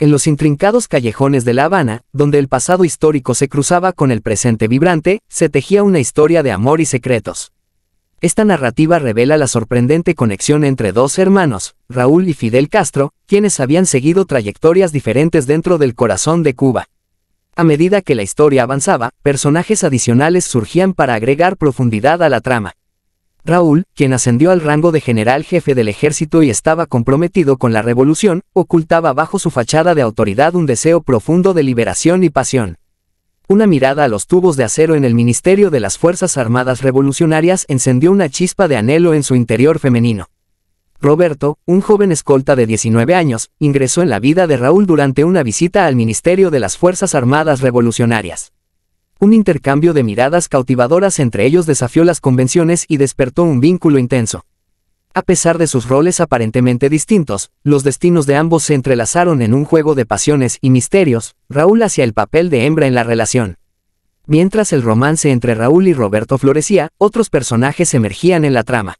En los intrincados callejones de La Habana, donde el pasado histórico se cruzaba con el presente vibrante, se tejía una historia de amor y secretos. Esta narrativa revela la sorprendente conexión entre dos hermanos, Raúl y Fidel Castro, quienes habían seguido trayectorias diferentes dentro del corazón de Cuba. A medida que la historia avanzaba, personajes adicionales surgían para agregar profundidad a la trama. Raúl, quien ascendió al rango de general jefe del ejército y estaba comprometido con la revolución, ocultaba bajo su fachada de autoridad un deseo profundo de liberación y pasión. Una mirada a los tubos de acero en el Ministerio de las Fuerzas Armadas Revolucionarias encendió una chispa de anhelo en su interior femenino. Roberto, un joven escolta de 19 años, ingresó en la vida de Raúl durante una visita al Ministerio de las Fuerzas Armadas Revolucionarias. Un intercambio de miradas cautivadoras entre ellos desafió las convenciones y despertó un vínculo intenso. A pesar de sus roles aparentemente distintos, los destinos de ambos se entrelazaron en un juego de pasiones y misterios, Raúl hacía el papel de hembra en la relación. Mientras el romance entre Raúl y Roberto florecía, otros personajes emergían en la trama.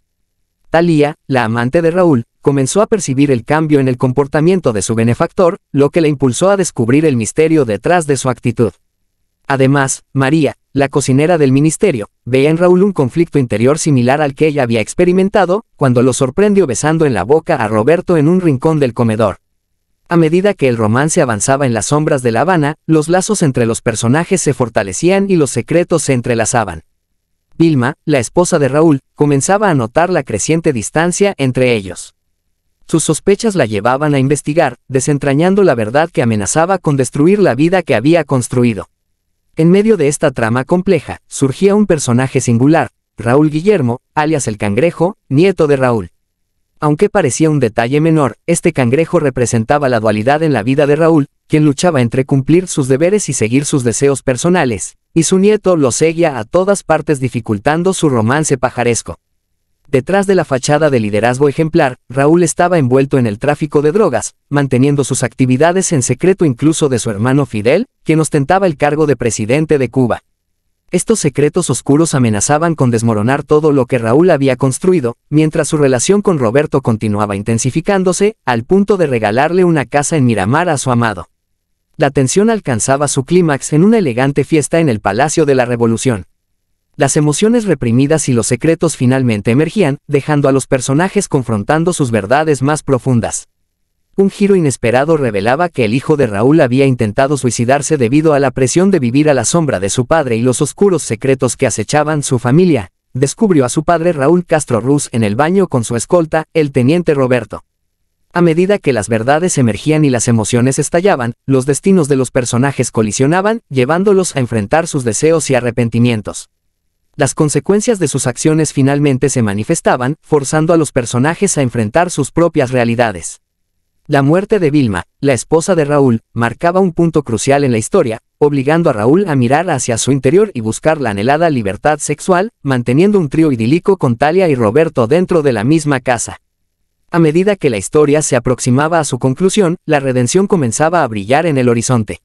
Talía, la amante de Raúl, comenzó a percibir el cambio en el comportamiento de su benefactor, lo que le impulsó a descubrir el misterio detrás de su actitud. Además, María, la cocinera del ministerio, ve en Raúl un conflicto interior similar al que ella había experimentado cuando lo sorprendió besando en la boca a Roberto en un rincón del comedor. A medida que el romance avanzaba en las sombras de La Habana, los lazos entre los personajes se fortalecían y los secretos se entrelazaban. Vilma, la esposa de Raúl, comenzaba a notar la creciente distancia entre ellos. Sus sospechas la llevaban a investigar, desentrañando la verdad que amenazaba con destruir la vida que había construido. En medio de esta trama compleja, surgía un personaje singular, Raúl Guillermo, alias el cangrejo, nieto de Raúl. Aunque parecía un detalle menor, este cangrejo representaba la dualidad en la vida de Raúl, quien luchaba entre cumplir sus deberes y seguir sus deseos personales, y su nieto lo seguía a todas partes dificultando su romance pajaresco. Detrás de la fachada de liderazgo ejemplar, Raúl estaba envuelto en el tráfico de drogas, manteniendo sus actividades en secreto incluso de su hermano Fidel, quien ostentaba el cargo de presidente de Cuba. Estos secretos oscuros amenazaban con desmoronar todo lo que Raúl había construido, mientras su relación con Roberto continuaba intensificándose, al punto de regalarle una casa en Miramar a su amado. La tensión alcanzaba su clímax en una elegante fiesta en el Palacio de la Revolución. Las emociones reprimidas y los secretos finalmente emergían, dejando a los personajes confrontando sus verdades más profundas. Un giro inesperado revelaba que el hijo de Raúl había intentado suicidarse debido a la presión de vivir a la sombra de su padre y los oscuros secretos que acechaban su familia. Descubrió a su padre Raúl Castro Ruz en el baño con su escolta, el teniente Roberto. A medida que las verdades emergían y las emociones estallaban, los destinos de los personajes colisionaban, llevándolos a enfrentar sus deseos y arrepentimientos las consecuencias de sus acciones finalmente se manifestaban, forzando a los personajes a enfrentar sus propias realidades. La muerte de Vilma, la esposa de Raúl, marcaba un punto crucial en la historia, obligando a Raúl a mirar hacia su interior y buscar la anhelada libertad sexual, manteniendo un trío idílico con Talia y Roberto dentro de la misma casa. A medida que la historia se aproximaba a su conclusión, la redención comenzaba a brillar en el horizonte.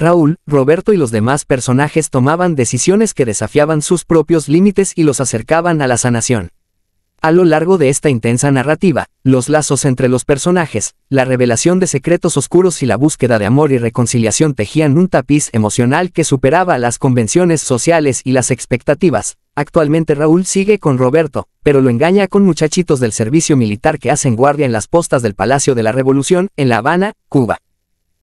Raúl, Roberto y los demás personajes tomaban decisiones que desafiaban sus propios límites y los acercaban a la sanación. A lo largo de esta intensa narrativa, los lazos entre los personajes, la revelación de secretos oscuros y la búsqueda de amor y reconciliación tejían un tapiz emocional que superaba las convenciones sociales y las expectativas. Actualmente Raúl sigue con Roberto, pero lo engaña con muchachitos del servicio militar que hacen guardia en las postas del Palacio de la Revolución, en La Habana, Cuba.